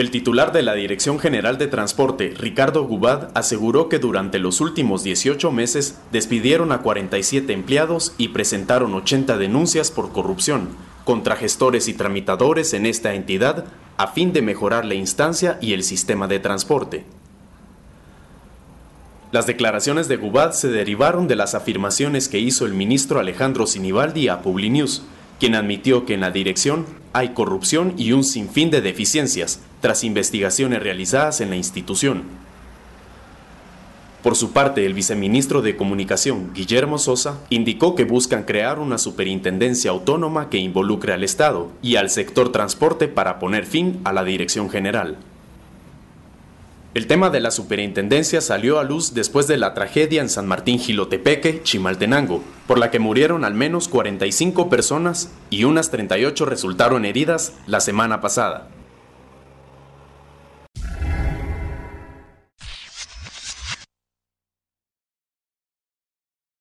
El titular de la Dirección General de Transporte, Ricardo Gubad, aseguró que durante los últimos 18 meses despidieron a 47 empleados y presentaron 80 denuncias por corrupción contra gestores y tramitadores en esta entidad a fin de mejorar la instancia y el sistema de transporte. Las declaraciones de Gubad se derivaron de las afirmaciones que hizo el ministro Alejandro Sinibaldi a Publinews, quien admitió que en la dirección hay corrupción y un sinfín de deficiencias tras investigaciones realizadas en la institución. Por su parte, el viceministro de Comunicación, Guillermo Sosa, indicó que buscan crear una superintendencia autónoma que involucre al Estado y al sector transporte para poner fin a la Dirección General. El tema de la superintendencia salió a luz después de la tragedia en San Martín Gilotepeque, Chimaltenango, por la que murieron al menos 45 personas y unas 38 resultaron heridas la semana pasada.